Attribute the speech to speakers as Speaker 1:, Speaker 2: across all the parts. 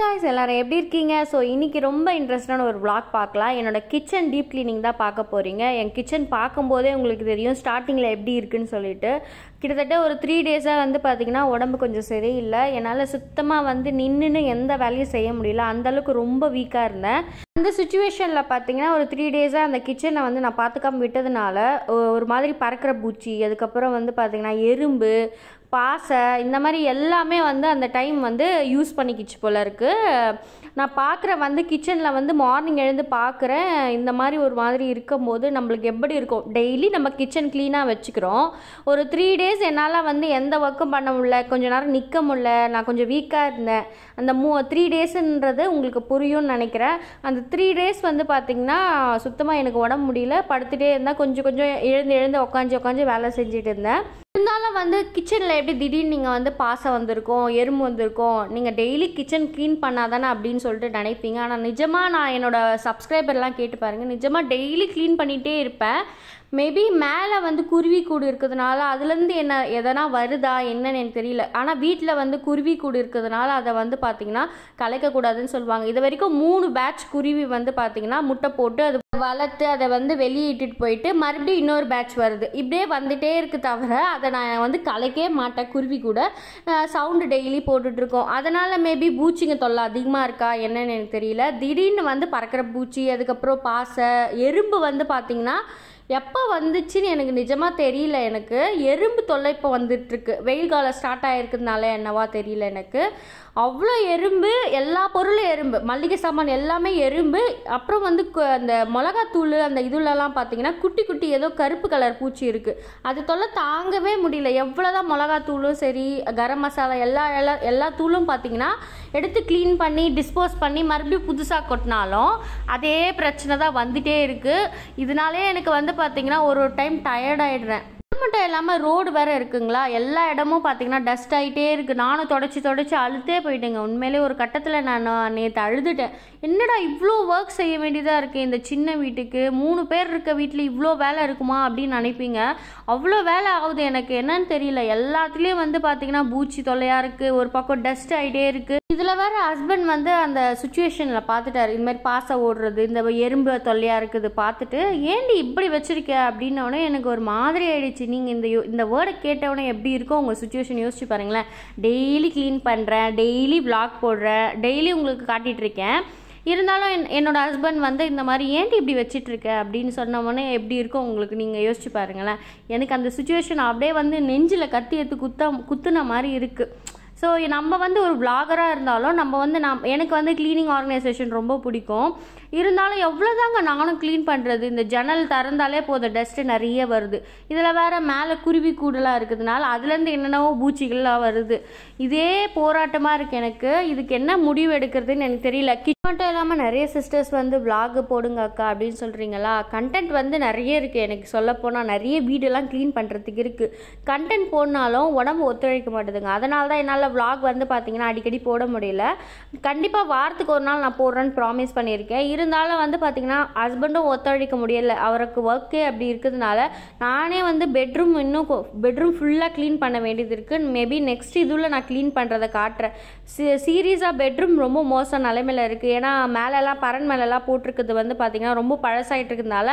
Speaker 1: guys எல்லோரும் எப்படி இருக்கீங்க ஸோ இன்றைக்கி ரொம்ப இன்ட்ரெஸ்டான ஒரு விளாக் பார்க்கலாம் என்னோடய கிச்சன் டீப் க்ளீனிங் தான் பார்க்க போகிறீங்க என் கிச்சன் பார்க்கும்போதே உங்களுக்கு தெரியும் ஸ்டார்டிங்கில் எப்படி இருக்குன்னு சொல்லிட்டு கிட்டத்தட்ட ஒரு த்ரீ டேஸாக வந்து பார்த்திங்கன்னா உடம்பு கொஞ்சம் சரியில்லை என்னால் சுத்தமாக வந்து நின்றுன்னு எந்த வேலையும் செய்ய முடியல அந்தளவுக்கு ரொம்ப வீக்காக இருந்தேன் அந்த சுச்சுவேஷனில் பார்த்தீங்கன்னா ஒரு த்ரீ டேஸாக அந்த கிச்சனை வந்து நான் பார்த்துக்காம விட்டதுனால ஒரு மாதிரி பறக்கிற பூச்சி அதுக்கப்புறம் வந்து பார்த்திங்கன்னா எறும்பு பாசை இந்த மாதிரி எல்லாமே வந்து அந்த டைம் வந்து யூஸ் பண்ணிக்கிச்சு போல இருக்குது நான் பார்க்குற வந்து கிச்சனில் வந்து மார்னிங் எழுந்து பார்க்குறேன் இந்த மாதிரி ஒரு மாதிரி இருக்கும்போது நம்மளுக்கு எப்படி இருக்கும் டெய்லி நம்ம கிச்சன் க்ளீனாக வச்சுக்கிறோம் ஒரு த்ரீ டேஸ் டேஸ் என்னால் வந்து எந்த ஒர்க்கும் பண்ண முடில கொஞ்ச நேரம் நிற்க முடில நான் கொஞ்சம் வீக்காக இருந்தேன் அந்த மூ த்ரீ டேஸுன்றது உங்களுக்கு புரியும்னு நினைக்கிறேன் அந்த த்ரீ டேஸ் வந்து பார்த்திங்கன்னா சுத்தமாக எனக்கு உடம்பு முடியல படுத்துகிட்டே இருந்தால் கொஞ்சம் கொஞ்சம் எழுந்து எழுந்து உக்காஞ்சி உட்காந்து வேலை செஞ்சுட்டு இருந்தேன் இருந்தாலும் வந்து கிச்சனில் எப்படி திடீர்னு நீங்கள் வந்து பாசை வந்திருக்கோம் எறும்பு வந்திருக்கோம் நீங்கள் டெய்லி கிச்சன் க்ளீன் பண்ணாதானே அப்படின்னு சொல்லிட்டு நினைப்பீங்க ஆனால் நிஜமாக நான் என்னோடய சப்ஸ்கிரைபர்லாம் கேட்டு பாருங்கள் நிஜமாக டெய்லி க்ளீன் பண்ணிகிட்டே இருப்பேன் மேபி மேலே வந்து குருவி கூடு இருக்கிறதுனால அதுலேருந்து என்ன எதனா வருதா என்னன்னு எனக்கு தெரியல ஆனால் வீட்டில் வந்து குருவி கூடு இருக்கிறதுனால அதை வந்து பார்த்திங்கன்னா கலைக்கக்கூடாதுன்னு சொல்லுவாங்க இது வரைக்கும் மூணு பேட்ச் குருவி வந்து பார்த்திங்கன்னா முட்டை போட்டு அது வளர்த்து அதை வந்து வெளியிட்டுட்டு போயிட்டு மறுபடியும் இன்னொரு பேட்ச் வருது இப்படியே வந்துகிட்டே இருக்கு தவிர அதை நான் வந்து கலைக்கே மாட்டேன் குருவி கூட சவுண்டு டெய்லி போட்டுட்ருக்கோம் அதனால் மேபி பூச்சிங்க தொல்லை அதிகமாக இருக்கா என்னன்னு எனக்கு தெரியல திடீர்னு வந்து பறக்கிற பூச்சி அதுக்கப்புறம் பாசை எறும்பு வந்து பார்த்திங்கன்னா எப்போ வந்துச்சுன்னு எனக்கு நிஜமாக தெரியல எனக்கு எறும்பு தொல்லை இப்போ வந்துட்டுருக்கு வெயில் காலம் ஸ்டார்ட் ஆகிருக்குதுனால என்னவா தெரியல எனக்கு அவ்வளோ எறும்பு எல்லா பொருளும் எறும்பு மல்லிகை சாமான் எல்லாமே எறும்பு அப்புறம் வந்து அந்த மிளகாத்தூள் அந்த இதுலலாம் பார்த்தீங்கன்னா குட்டி குட்டி ஏதோ கருப்பு கலர் பூச்சி இருக்குது அது தொல்லை தாங்கவே முடியல எவ்வளோதான் மிளகாத்தூளும் சரி கரம் மசாலா எல்லா எல்லா எல்லா தூளும் பார்த்தீங்கன்னா எடுத்து க்ளீன் பண்ணி டிஸ்போஸ் பண்ணி மறுபடியும் புதுசாக கொட்டினாலும் அதே பிரச்சனை தான் வந்துகிட்டே இருக்குது இதனாலே எனக்கு வந்து பார்த்தீங்கன்னா ஒரு டைம் டயர்ட் ஆகிடுறேன் மட்டும் இல்லாமல் ரோடு வேறு இருக்குங்களா எல்லா இடமும் பார்த்தீங்கன்னா டஸ்ட் ஆகிட்டே இருக்குது நானும் தொடச்சி தொடச்சி அழுத்தே போயிட்டேங்க உண்மையிலே ஒரு கட்டத்தில் நான் நேற்று அழுதுட்டேன் என்னடா இவ்வளோ ஒர்க் செய்ய வேண்டியதாக இருக்குது இந்த சின்ன வீட்டுக்கு மூணு பேர் இருக்க வீட்டில் இவ்வளோ வேலை இருக்குமா அப்படின்னு நினைப்பீங்க அவ்வளோ வேலை ஆகுது எனக்கு என்னன்னு தெரியல எல்லாத்துலேயும் வந்து பார்த்தீங்கன்னா பூச்சி தொல்லையாக இருக்குது ஒரு பக்கம் டஸ்ட் ஆகிட்டே இருக்குது இதில் வேற ஹஸ்பண்ட் வந்து அந்த சுச்சுவேஷனில் பார்த்துட்டாரு இது மாதிரி பாசை ஓடுறது இந்த எறும்பு தொல்லையாக இருக்குது பார்த்துட்டு ஏண்டி இப்படி வச்சுருக்க அப்படின்னோடனே எனக்கு ஒரு மாதிரி ஆயிடுச்சு நீங்கள் இந்த இந்த வேர்டை கேட்டவுடனே எப்படி இருக்கோ உங்கள் சுச்சுவேஷன் யோசிச்சு பாருங்களேன் டெய்லி க்ளீன் பண்ணுறேன் டெய்லி ப்ளாக் போடுறேன் டெய்லி உங்களுக்கு காட்டிகிட்ருக்கேன் இருந்தாலும் என் என்னோடய ஹஸ்பண்ட் வந்து இந்த மாதிரி ஏன்டி இப்படி வச்சிட்ருக்க அப்படின்னு சொன்னோடனே எப்படி இருக்கும் உங்களுக்கு நீங்கள் யோசிச்சு பாருங்களேன் எனக்கு அந்த சுச்சுவேஷன் அப்படியே வந்து நெஞ்சில் கத்தி எடுத்து குத்த குத்துன மாதிரி இருக்குது ஸோ நம்ம வந்து ஒரு விளாகராக இருந்தாலும் நம்ம வந்து நம் எனக்கு வந்து க்ளீனிங் ஆர்கனைசேஷன் ரொம்ப பிடிக்கும் இருந்தாலும் எவ்வளோதாங்க நானும் க்ளீன் பண்ணுறது இந்த ஜன்னல் திறந்தாலே போதும் டஸ்ட்டு நிறைய வருது இதில் வேறு மேலே குருவி கூடலாம் இருக்கிறதுனால அதுலேருந்து என்னென்னவோ பூச்சிகள்லாம் வருது இதே போராட்டமாக இருக்குது எனக்கு இதுக்கு என்ன முடிவு எடுக்கிறதுன்னு எனக்கு தெரியல கிச்சன் மட்டும் இல்லாமல் நிறைய சிஸ்டர்ஸ் வந்து விலாக் போடுங்க அக்கா அப்படின்னு சொல்கிறீங்களா கண்டென்ட் வந்து நிறைய இருக்குது எனக்கு சொல்லப்போனால் நிறைய வீடெல்லாம் க்ளீன் பண்ணுறதுக்கு இருக்குது கண்டென்ட் போடனாலும் உடம்பு ஒத்துழைக்க மாட்டேதுங்க அதனால தான் என்னால் விலாக் வந்து பார்த்திங்கன்னா அடிக்கடி போட முடியல கண்டிப்பாக வாரத்துக்கு ஒரு நாள் நான் போடுறேன்னு ப்ராமிஸ் பண்ணியிருக்கேன் இருந்தாலும் வந்து பார்த்திங்கன்னா ஹஸ்பண்டும் ஒத்துழைக்க முடியலை அவருக்கு ஒர்க்கு அப்படி இருக்கிறதுனால நானே வந்து பெட்ரூம் இன்னும் பெட்ரூம் ஃபுல்லாக க்ளீன் பண்ண வேண்டியது இருக்குது மேபி நெக்ஸ்ட் இதுவில் நான் க்ளீன் பண்ணுறதை காட்டுறேன் சீ சீரியஸாக பெட்ரூம் ரொம்ப மோசம் நிலைமையில் இருக்குது ஏன்னா மேலெல்லாம் பரன் மேலெல்லாம் போட்டிருக்குது வந்து பார்த்திங்கன்னா ரொம்ப பழசாயிட்டு இருக்கிறதுனால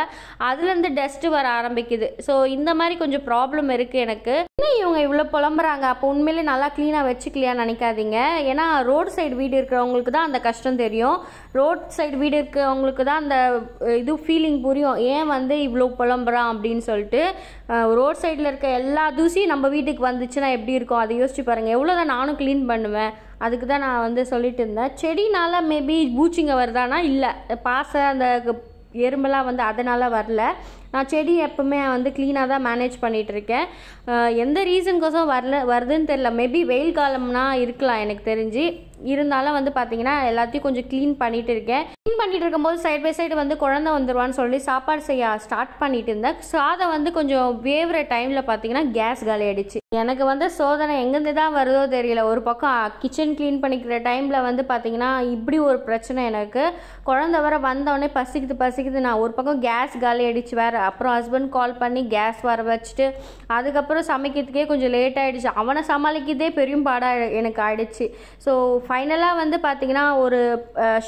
Speaker 1: அதுலேருந்து டஸ்ட்டு வர ஆரம்பிக்குது ஸோ இந்த மாதிரி கொஞ்சம் ப்ராப்ளம் இருக்குது எனக்கு இன்னும் இவங்க இவ்வளோ புலம்புறாங்க அப்போ உண்மையிலே நல்லா க்ளீனாக வச்சுக்கலையான்னு நினைக்காதீங்க ஏன்னா ரோட் சைடு வீடு இருக்கிறவங்களுக்கு தான் அந்த கஷ்டம் தெரியும் ரோட் சைடு வீடு இருக்க அவங்களுக்கு அவங்களுக்கு தான் அந்த இது ஃபீலிங் புரியும் ஏன் வந்து இவ்வளோ புலம்புறான் அப்படின்னு சொல்லிட்டு ரோட் சைடில் இருக்க எல்லா தூசியும் நம்ம வீட்டுக்கு வந்துச்சுன்னா எப்படி இருக்கும் அதை யோசிச்சு பாருங்கள் எவ்வளோ தான் நானும் க்ளீன் பண்ணுவேன் அதுக்கு தான் நான் வந்து சொல்லிட்டு இருந்தேன் செடினால் மேபி பூச்சிங்க வருதானா இல்லை பாசை அந்த எறும்பெல்லாம் வந்து அதனால் வரல நான் செடி எப்போவுமே வந்து க்ளீனாக தான் மேனேஜ் பண்ணிகிட்ருக்கேன் எந்த ரீசன்கோசம் வரல வருதுன்னு தெரில மேபி வெயில் காலம்னா இருக்கலாம் எனக்கு தெரிஞ்சு இருந்தாலும் வந்து பார்த்தீங்கன்னா எல்லாத்தையும் கொஞ்சம் க்ளீன் பண்ணிட்டு இருக்கேன் க்ளீன் பண்ணிகிட்டு இருக்கும்போது சைட் பை சைடு வந்து குழந்தை வந்துடுவான்னு சொல்லி சாப்பாடு செய்ய ஸ்டார்ட் பண்ணிட்டு இருந்தேன் சாதம் வந்து கொஞ்சம் வேவுற டைமில் பார்த்தீங்கன்னா கேஸ் காலி ஆயிடுச்சு எனக்கு வந்து சோதனை எங்கேருந்து தான் வருதோ தெரியல ஒரு பக்கம் கிச்சன் க்ளீன் பண்ணிக்கிற டைமில் வந்து பார்த்தீங்கன்னா இப்படி ஒரு பிரச்சனை எனக்கு குழந்தை வர வந்தவொடனே பசிக்குது பசிக்குது நான் ஒரு பக்கம் கேஸ் காலி ஆயிடுச்சு வேற அப்புறம் ஹஸ்பண்ட் கால் பண்ணி கேஸ் வர வச்சுட்டு அதுக்கப்புறம் சமைக்கிறதுக்கே கொஞ்சம் லேட் ஆகிடுச்சு அவனை சமாளிக்கிறதே பெரும் பாடாக எனக்கு ஆகிடுச்சு ஸோ ஃபைனலாக வந்து பார்த்திங்கன்னா ஒரு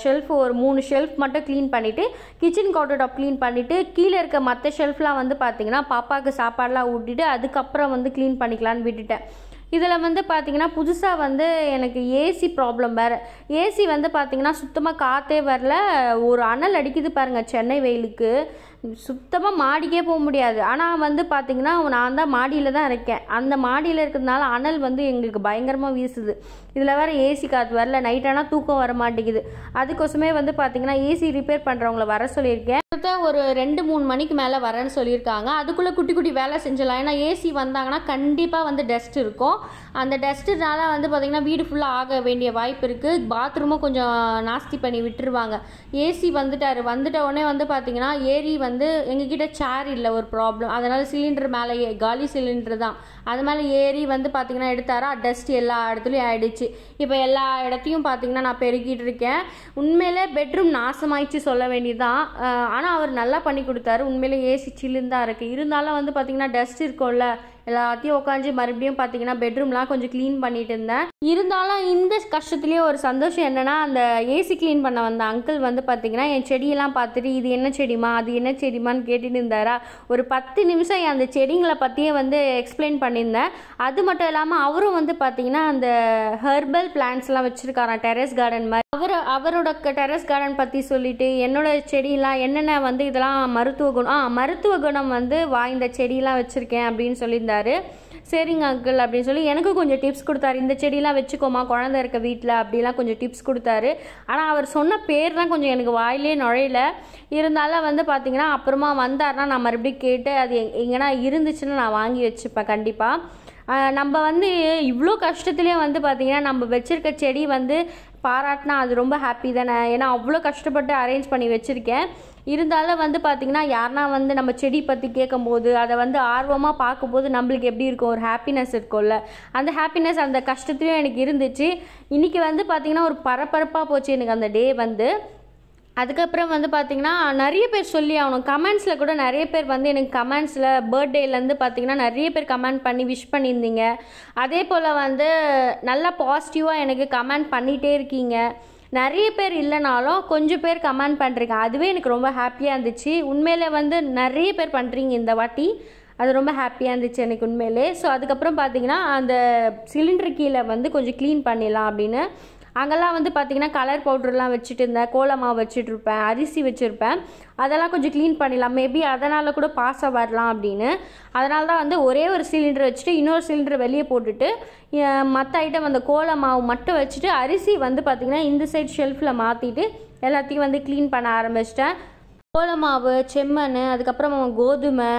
Speaker 1: ஷெல்ஃப் ஒரு மூணு ஷெல்ஃப் மட்டும் க்ளீன் பண்ணிவிட்டு கிச்சன் கவுண்டர் டாப் க்ளீன் பண்ணிவிட்டு கீழே இருக்க மற்ற ஷெல்ஃப்லாம் வந்து பார்த்திங்கன்னா பாப்பாவுக்கு சாப்பாடெலாம் ஊட்டிட்டு அதுக்கப்புறம் வந்து க்ளீன் பண்ணிக்கலான்னு விட்டுட்டேன் இதில் வந்து பார்த்திங்கன்னா புதுசாக வந்து எனக்கு ஏசி ப்ராப்ளம் வேறு ஏசி வந்து பார்த்திங்கன்னா சுத்தமாக காற்றே வரல ஒரு அனல் அடிக்குது பாருங்கள் சென்னை வெயிலுக்கு சுத்தமாக மாடிக்கே போக முடியாது ஆனால் வந்து பார்த்திங்கன்னா நான் தான் மாடியில் தான் இருக்கேன் அந்த மாடியில் இருக்கிறதுனால அனல் வந்து எங்களுக்கு பயங்கரமாக வீசுது இதில் வேறு ஏசி காற்று வரல நைட் ஆனால் தூக்கம் வர மாட்டேங்குது அதுக்கோசமே வந்து பார்த்திங்கன்னா ஏசி ரிப்பேர் பண்ணுறவங்கள வர சொல்லியிருக்கேன் கிட்டத்தட்ட ஒரு ரெண்டு மூணு மணிக்கு மேலே வரேன்னு சொல்லியிருக்காங்க அதுக்குள்ளே குட்டி குட்டி வேலை செஞ்சிடலாம் ஏன்னா ஏசி வந்தாங்கன்னா கண்டிப்பாக வந்து டஸ்ட் இருக்கும் அந்த டஸ்ட்டுனால வந்து பார்த்திங்கன்னா வீடு ஃபுல்லாக ஆக வேண்டிய வாய்ப்பு இருக்குது பாத்ரூமும் கொஞ்சம் நாஸ்தி பண்ணி விட்டுருவாங்க ஏசி வந்துட்டார் வந்துட்ட உடனே வந்து பார்த்திங்கன்னா ஏரி வந்து எங்ககிட்ட சேர் இல்லை ஒரு ப்ராப்ளம் அதனால் சிலிண்டர் மேலே காலி சிலிண்டர் தான் அது மேலே ஏறி வந்து பார்த்திங்கன்னா எடுத்தாரா டஸ்ட் எல்லா இடத்துலையும் ஆயிடுச்சு இப்போ எல்லா இடத்தையும் பார்த்திங்கன்னா நான் பெருகிட்டு இருக்கேன் உண்மையிலே பெட்ரூம் நாசமாயிடுச்சு சொல்ல வேண்டியதுதான் ஆனால் அவர் நல்லா பண்ணி கொடுத்தாரு உண்மையிலே ஏசி சில்லுன்னு தான் இருக்குது இருந்தாலும் வந்து பார்த்திங்கன்னா டஸ்ட் இருக்கும்ல எல்லாத்தையும் உட்காந்து மறுபடியும் பார்த்தீங்கன்னா பெட்ரூம்லாம் கொஞ்சம் க்ளீன் பண்ணிட்டு இருந்தேன் இருந்தாலும் இந்த கஷ்டத்துலேயே ஒரு சந்தோஷம் என்னென்னா அந்த ஏசி க்ளீன் பண்ண வந்த அங்கிள் வந்து பார்த்தீங்கன்னா என் செடியெல்லாம் பார்த்துட்டு இது என்ன செடிமா அது என்ன செடிமான்னு கேட்டுட்டு இருந்தாரா ஒரு பத்து நிமிஷம் அந்த செடிங்களை பற்றியே வந்து எக்ஸ்பிளைன் பண்ணியிருந்தேன் அது மட்டும் இல்லாமல் அவரும் வந்து பார்த்தீங்கன்னா அந்த ஹெர்பல் பிளான்ஸ்லாம் வச்சுருக்காராம் டெரஸ் கார்டன் மாதிரி அவர் அவரோட டெரஸ் கார்டன் பற்றி சொல்லிட்டு என்னோட செடியெல்லாம் என்னென்ன வந்து இதெல்லாம் மருத்துவ குணம் ஆ மருத்துவ குணம் வந்து வாய்ந்த செடியெலாம் வச்சுருக்கேன் அப்படின்னு சொல்லியிருந்தேன் இருந்தார் சரிங்க அங்கிள் அப்படின்னு சொல்லி எனக்கும் கொஞ்சம் டிப்ஸ் கொடுத்தாரு இந்த செடியெலாம் வச்சுக்கோமா குழந்த இருக்க வீட்டில் அப்படிலாம் கொஞ்சம் டிப்ஸ் கொடுத்தாரு ஆனால் அவர் சொன்ன பேர்லாம் கொஞ்சம் எனக்கு வாயிலே நுழையல இருந்தாலும் வந்து பார்த்திங்கன்னா அப்புறமா வந்தார்னா நான் மறுபடியும் கேட்டு அது எங்கன்னா இருந்துச்சுன்னா நான் வாங்கி வச்சுப்பேன் கண்டிப்பாக நம்ம வந்து இவ்வளோ கஷ்டத்துலேயே வந்து பார்த்திங்கன்னா நம்ம வச்சுருக்க செடி வந்து பாராட்டினா அது ரொம்ப ஹாப்பி தானே ஏன்னா அவ்வளோ கஷ்டப்பட்டு அரேஞ்ச் பண்ணி வச்சுருக்கேன் இருந்தாலும் வந்து பார்த்திங்கன்னா யாருனா வந்து நம்ம செடி பற்றி கேட்கும்போது அதை வந்து ஆர்வமாக பார்க்கும்போது நம்மளுக்கு எப்படி இருக்கும் ஒரு ஹாப்பினஸ் இருக்கும்ல அந்த ஹாப்பினஸ் அந்த கஷ்டத்துலேயும் எனக்கு இருந்துச்சு இன்றைக்கி வந்து பார்த்திங்கன்னா ஒரு பரபரப்பாக போச்சு எனக்கு அந்த டே வந்து அதுக்கப்புறம் வந்து பார்த்தீங்கன்னா நிறைய பேர் சொல்லி ஆகணும் கமெண்ட்ஸில் கூட நிறைய பேர் வந்து எனக்கு கமெண்ட்ஸில் பர்த்டேலேருந்து பார்த்திங்கன்னா நிறைய பேர் கமெண்ட் பண்ணி விஷ் பண்ணியிருந்தீங்க அதே போல் வந்து நல்லா பாசிட்டிவாக எனக்கு கமெண்ட் பண்ணிகிட்டே இருக்கீங்க நிறைய பேர் இல்லைனாலும் கொஞ்சம் பேர் கமெண்ட் பண்ணுறீங்க அதுவே எனக்கு ரொம்ப ஹாப்பியாக இருந்துச்சு உண்மையிலே வந்து நிறைய பேர் பண்ணுறீங்க இந்த வாட்டி அது ரொம்ப ஹாப்பியாக இருந்துச்சு எனக்கு உண்மையிலே ஸோ அதுக்கப்புறம் பார்த்தீங்கன்னா அந்த சிலிண்டர் கீழே வந்து கொஞ்சம் க்ளீன் பண்ணிடலாம் அப்படின்னு அங்கெல்லாம் வந்து பார்த்திங்கன்னா கலர் பவுடர்லாம் வச்சுட்டு இருந்தேன் கோலமாக வச்சுட்டு இருப்பேன் அரிசி வச்சுருப்பேன் அதெல்லாம் கொஞ்சம் க்ளீன் பண்ணிடலாம் மேபி அதனால் கூட பாச வரலாம் அப்படின்னு அதனால தான் வந்து ஒரே ஒரு சிலிண்டர் வச்சுட்டு இன்னொரு சிலிண்டர் வெளியே போட்டுட்டு மற்ற ஐட்டம் அந்த கோல மாவு மட்டும் வச்சுட்டு அரிசி வந்து பார்த்திங்கன்னா இந்த சைட் ஷெல்ஃபில் மாற்றிட்டு எல்லாத்தையும் வந்து க்ளீன் பண்ண ஆரம்பிச்சிட்டேன் கோலமாவு செம்மண் அதுக்கப்புறம் கோதுமை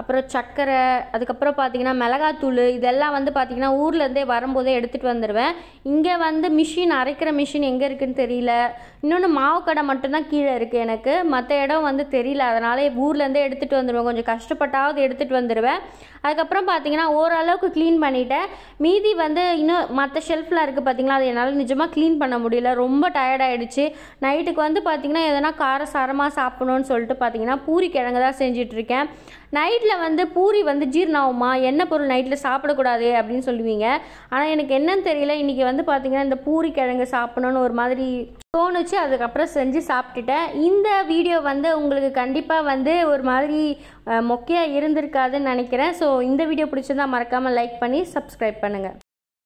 Speaker 1: அப்புறம் சர்க்கரை அதுக்கப்புறம் பார்த்தீங்கன்னா மிளகாத்தூள் இதெல்லாம் வந்து பார்த்திங்கன்னா ஊர்லேருந்தே வரும்போதே எடுத்துகிட்டு வந்துடுவேன் இங்கே வந்து மிஷின் அரைக்கிற மிஷின் எங்கே இருக்குதுன்னு தெரியல இன்னொன்று மாவு கடை மட்டும்தான் கீழே இருக்குது எனக்கு மற்ற இடம் வந்து தெரியல அதனால் ஊர்லேருந்தே எடுத்துகிட்டு வந்துடுவேன் கொஞ்சம் கஷ்டப்பட்டாவது எடுத்துகிட்டு வந்துடுவேன் அதுக்கப்புறம் பார்த்தீங்கன்னா ஓரளவுக்கு க்ளீன் பண்ணிவிட்டேன் மீதி வந்து இன்னும் மற்ற ஷெல்ஃபில் இருக்குது பார்த்தீங்களா அது என்னால் நிஜமாக க்ளீன் பண்ண முடியல ரொம்ப டயர்டாயிடுச்சு நைட்டுக்கு வந்து பார்த்திங்கன்னா எதனா காரசாரமாக சாப்பிடணும்னு சொல்லிட்டு பார்த்தீங்கன்னா பூரி கிழங்கு தான் செஞ்சிட்ருக்கேன் நைட்டில் வந்து பூரி வந்து ஜீர்ணாகுமா என்ன பொருள் நைட்டில் சாப்பிடக்கூடாது அப்படின்னு சொல்லுவீங்க ஆனால் எனக்கு என்னன்னு தெரியல இன்றைக்கி வந்து பார்த்திங்கன்னா இந்த பூரி கிழங்கு சாப்பிடணும்னு ஒரு மாதிரி தோணுச்சு அதுக்கப்புறம் செஞ்சு சாப்பிட்டுட்டேன் இந்த வீடியோ வந்து உங்களுக்கு கண்டிப்பாக வந்து ஒரு மாதிரி மொக்கையாக இருந்திருக்காதுன்னு நினைக்கிறேன் ஸோ இந்த வீடியோ பிடிச்சிருந்தா மறக்காமல் லைக் பண்ணி சப்ஸ்கிரைப் பண்ணுங்கள்